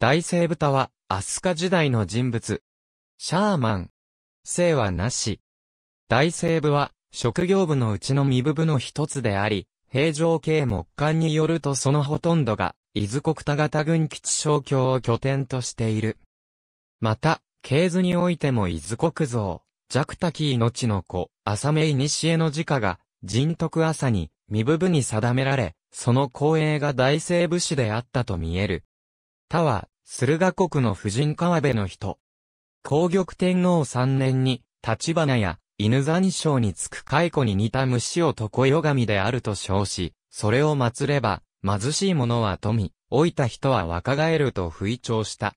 大聖豚は、アスカ時代の人物。シャーマン。姓はなし。大聖部は、職業部のうちの身部部の一つであり、平城系木管によるとそのほとんどが、伊豆国田型軍基地小協を拠点としている。また、系図においても伊豆国像、弱滝命の子、浅目古の自家が、人徳朝に、身部部に定められ、その光栄が大聖武士であったと見える。他は、駿河国の婦人川辺の人。皇玉天皇三年に、立花や犬山将につく蚕に似た虫を床よ神であると称し、それを祀れば、貧しい者は富、老いた人は若返ると吹聴した。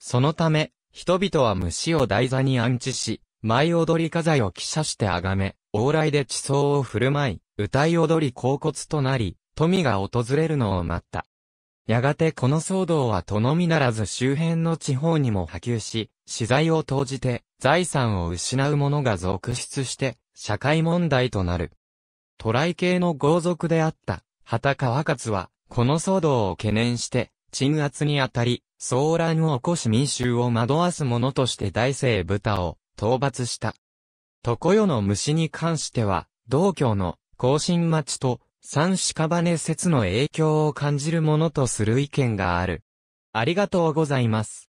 そのため、人々は虫を台座に安置し、舞踊り家財を記者してあがめ、往来で地層を振る舞い、歌い踊り甲骨となり、富が訪れるのを待った。やがてこの騒動はとのみならず周辺の地方にも波及し、資材を投じて財産を失う者が続出して社会問題となる。トライ系の豪族であった畑川勝は、この騒動を懸念して、鎮圧にあたり、騒乱を起こし民衆を惑わす者として大政豚を討伐した。常世の虫に関しては、同郷の更新町と三屍説の影響を感じるものとする意見がある。ありがとうございます。